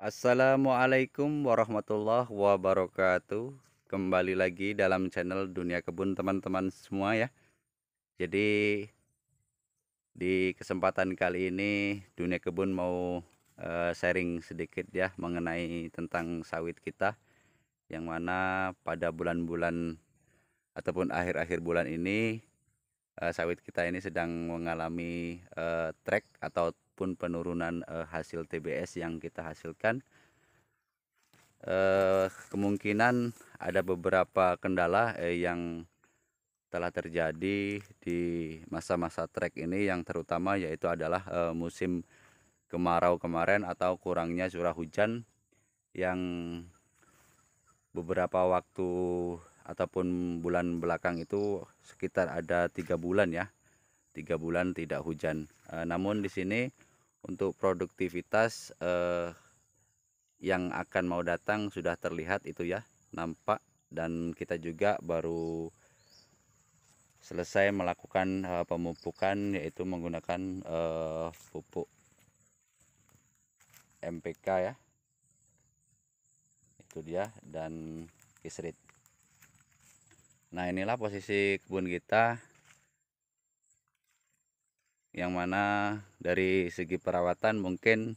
Assalamualaikum warahmatullahi wabarakatuh Kembali lagi dalam channel Dunia Kebun teman-teman semua ya Jadi di kesempatan kali ini Dunia Kebun mau eh, sharing sedikit ya Mengenai tentang sawit kita Yang mana pada bulan-bulan ataupun akhir-akhir bulan ini eh, sawit kita ini sedang mengalami uh, track atau ataupun penurunan eh, hasil TBS yang kita hasilkan eh, kemungkinan ada beberapa kendala eh, yang telah terjadi di masa-masa trek ini yang terutama yaitu adalah musim kemarau kemarin atau kurangnya curah hujan yang beberapa waktu ataupun bulan belakang itu sekitar ada tiga bulan ya tiga bulan tidak hujan e, namun di sini untuk produktivitas eh, yang akan mau datang sudah terlihat itu ya nampak dan kita juga baru selesai melakukan eh, pemupukan yaitu menggunakan eh, pupuk MPK ya itu dia dan kisrit nah inilah posisi kebun kita yang mana dari segi perawatan mungkin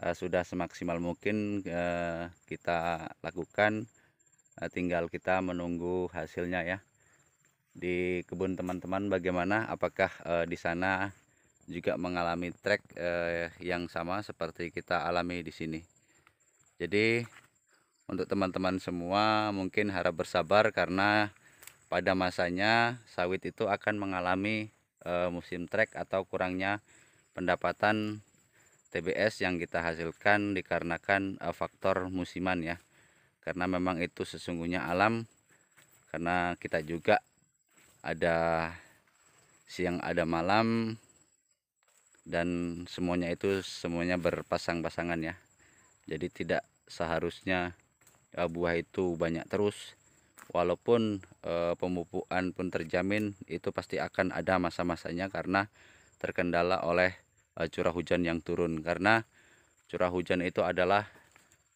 uh, sudah semaksimal mungkin uh, kita lakukan uh, tinggal kita menunggu hasilnya ya di kebun teman-teman bagaimana apakah uh, di sana juga mengalami trek eh, yang sama seperti kita alami di sini. Jadi untuk teman-teman semua mungkin harap bersabar karena pada masanya sawit itu akan mengalami Eh, musim trek atau kurangnya pendapatan TBS yang kita hasilkan dikarenakan eh, faktor musiman ya karena memang itu sesungguhnya alam karena kita juga ada siang ada malam dan semuanya itu semuanya berpasang-pasangan ya jadi tidak seharusnya eh, buah itu banyak terus walaupun e, eh, pemupukan pun terjamin itu pasti akan ada masa-masanya karena terkendala oleh e, curah hujan yang turun karena curah hujan itu adalah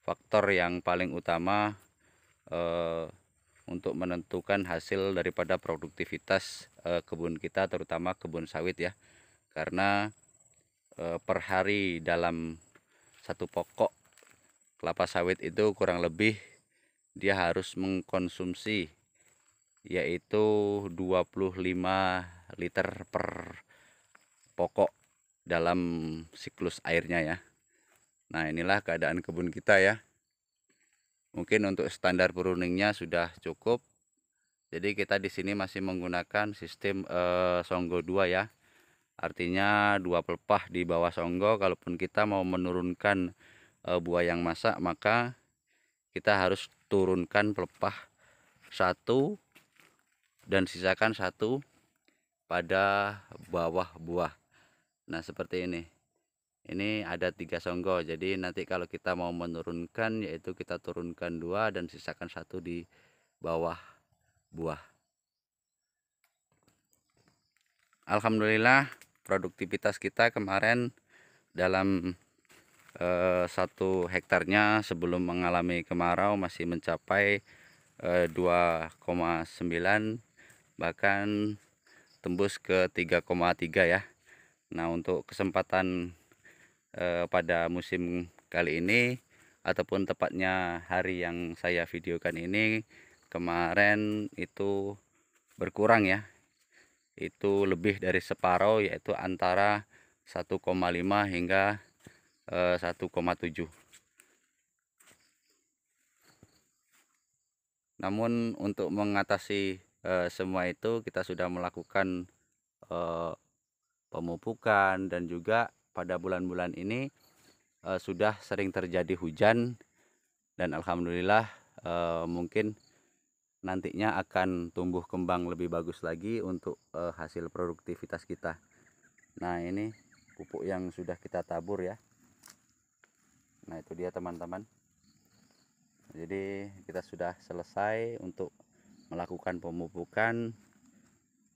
faktor yang paling utama e, untuk menentukan hasil daripada produktivitas e, kebun kita terutama kebun sawit ya karena e, per hari dalam satu pokok kelapa sawit itu kurang lebih dia harus mengkonsumsi yaitu 25 liter per pokok dalam siklus airnya ya Nah inilah keadaan kebun kita ya Mungkin untuk standar pruningnya sudah cukup Jadi kita di sini masih menggunakan sistem eh, songgo 2 ya Artinya dua pelepah di bawah songgo Kalaupun kita mau menurunkan eh, buah yang masak Maka kita harus turunkan pelepah satu dan sisakan satu pada bawah buah nah seperti ini ini ada tiga songgo jadi nanti kalau kita mau menurunkan yaitu kita turunkan dua dan sisakan satu di bawah buah Alhamdulillah produktivitas kita kemarin dalam Eh, satu hektarnya sebelum mengalami kemarau masih mencapai 2,9 eh, bahkan tembus ke 3,3 ya Nah untuk kesempatan eh, pada musim kali ini ataupun tepatnya hari yang saya videokan ini kemarin itu berkurang ya itu lebih dari separuh yaitu antara 1,5 hingga eh, 1,7 namun untuk mengatasi eh, semua itu kita sudah melakukan eh, pemupukan dan juga pada bulan-bulan ini eh, sudah sering terjadi hujan dan alhamdulillah eh, mungkin nantinya akan tumbuh kembang lebih bagus lagi untuk eh, hasil produktivitas kita. Nah, ini pupuk yang sudah kita tabur ya nah itu dia teman-teman jadi kita sudah selesai untuk melakukan pemupukan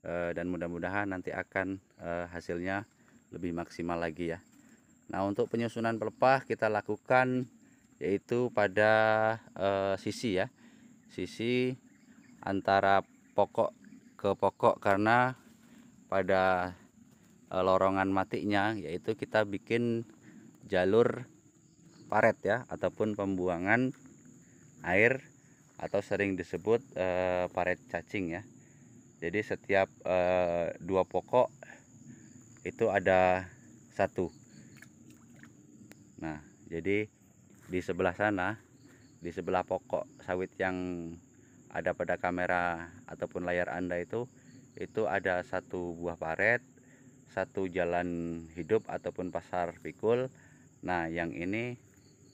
eh, dan mudah-mudahan nanti akan eh, hasilnya lebih maksimal lagi ya Nah untuk penyusunan pelepah kita lakukan yaitu pada eh, sisi ya sisi antara pokok ke pokok karena pada lorongan matinya yaitu kita bikin jalur paret ya ataupun pembuangan air atau sering disebut e, paret cacing ya jadi setiap e, dua pokok itu ada satu nah jadi di sebelah sana di sebelah pokok sawit yang ada pada kamera ataupun layar anda itu itu ada satu buah paret satu jalan hidup ataupun pasar pikul nah yang ini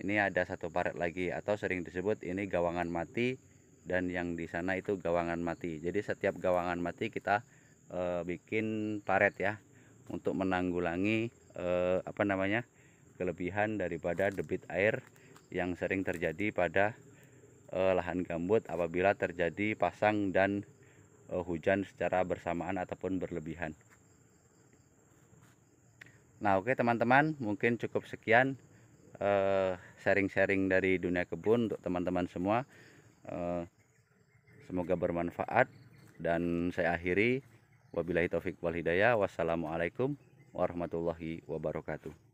ini ada satu paret lagi atau sering disebut ini gawangan mati dan yang di sana itu gawangan mati jadi setiap gawangan mati kita e, bikin paret ya untuk menanggulangi e, apa namanya kelebihan daripada debit air yang sering terjadi pada e, lahan gambut apabila terjadi pasang dan e, hujan secara bersamaan ataupun berlebihan nah oke teman-teman mungkin cukup sekian Eh, sharing-sharing uh, dari dunia kebun untuk teman-teman semua uh, semoga bermanfaat dan saya akhiri wabillahi taufik wal hidayah wassalamualaikum warahmatullahi wabarakatuh